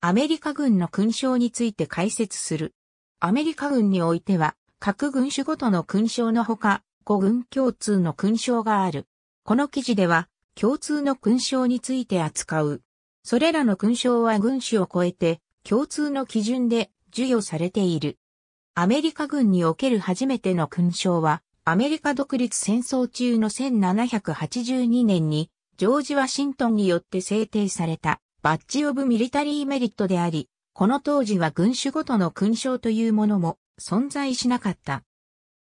アメリカ軍の勲章について解説する。アメリカ軍においては、各軍種ごとの勲章のほか、五軍共通の勲章がある。この記事では、共通の勲章について扱う。それらの勲章は軍種を超えて、共通の基準で授与されている。アメリカ軍における初めての勲章は、アメリカ独立戦争中の1782年に、ジョージ・ワシントンによって制定された、バッジオブミリタリーメリットであり、この当時は軍種ごとの勲章というものも存在しなかった。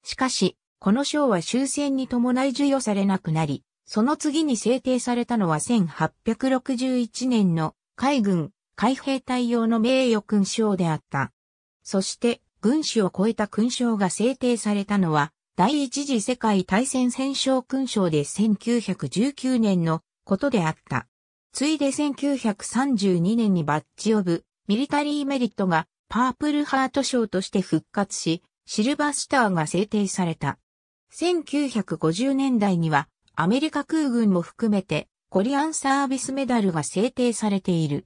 しかし、この章は終戦に伴い授与されなくなり、その次に制定されたのは1861年の海軍海兵隊用の名誉勲章であった。そして、軍種を超えた勲章が制定されたのは、第一次世界大戦戦勝勲章で1919年のことであった。ついで1932年にバッジオブ、ミリタリーメリットがパープルハート賞として復活し、シルバースターが制定された。1950年代にはアメリカ空軍も含めてコリアンサービスメダルが制定されている。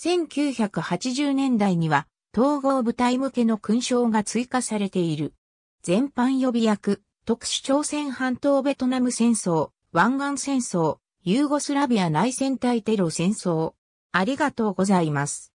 1980年代には統合部隊向けの勲章が追加されている。全般予備役、特殊朝鮮半島ベトナム戦争、湾岸戦争、ユーゴスラビア内戦対テロ戦争。ありがとうございます。